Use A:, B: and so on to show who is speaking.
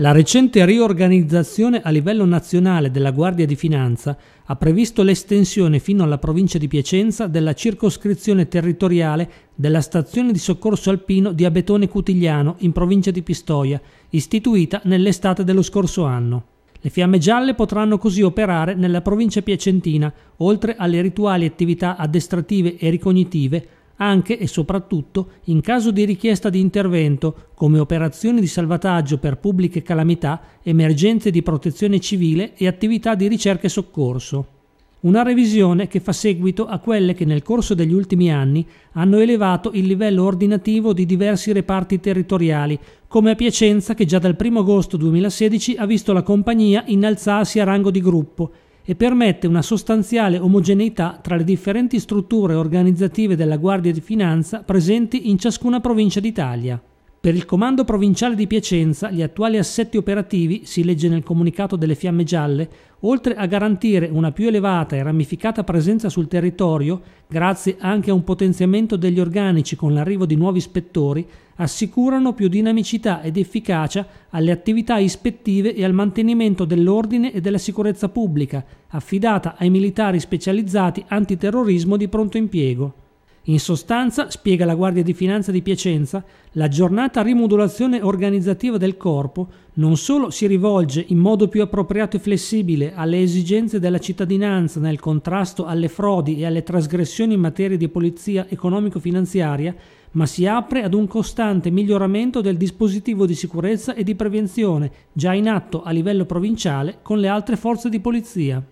A: La recente riorganizzazione a livello nazionale della Guardia di Finanza ha previsto l'estensione fino alla provincia di Piacenza della circoscrizione territoriale della stazione di soccorso alpino di Abetone Cutigliano in provincia di Pistoia, istituita nell'estate dello scorso anno. Le fiamme gialle potranno così operare nella provincia piacentina, oltre alle rituali attività addestrative e ricognitive anche e soprattutto in caso di richiesta di intervento come operazioni di salvataggio per pubbliche calamità, emergenze di protezione civile e attività di ricerca e soccorso. Una revisione che fa seguito a quelle che nel corso degli ultimi anni hanno elevato il livello ordinativo di diversi reparti territoriali, come a Piacenza che già dal 1 agosto 2016 ha visto la compagnia innalzarsi a rango di gruppo, e permette una sostanziale omogeneità tra le differenti strutture organizzative della Guardia di Finanza presenti in ciascuna provincia d'Italia. Per il Comando Provinciale di Piacenza gli attuali assetti operativi, si legge nel comunicato delle Fiamme Gialle, oltre a garantire una più elevata e ramificata presenza sul territorio, grazie anche a un potenziamento degli organici con l'arrivo di nuovi ispettori, assicurano più dinamicità ed efficacia alle attività ispettive e al mantenimento dell'ordine e della sicurezza pubblica, affidata ai militari specializzati antiterrorismo di pronto impiego. In sostanza, spiega la Guardia di Finanza di Piacenza, la giornata rimodulazione organizzativa del corpo non solo si rivolge in modo più appropriato e flessibile alle esigenze della cittadinanza nel contrasto alle frodi e alle trasgressioni in materia di polizia economico-finanziaria, ma si apre ad un costante miglioramento del dispositivo di sicurezza e di prevenzione già in atto a livello provinciale con le altre forze di polizia.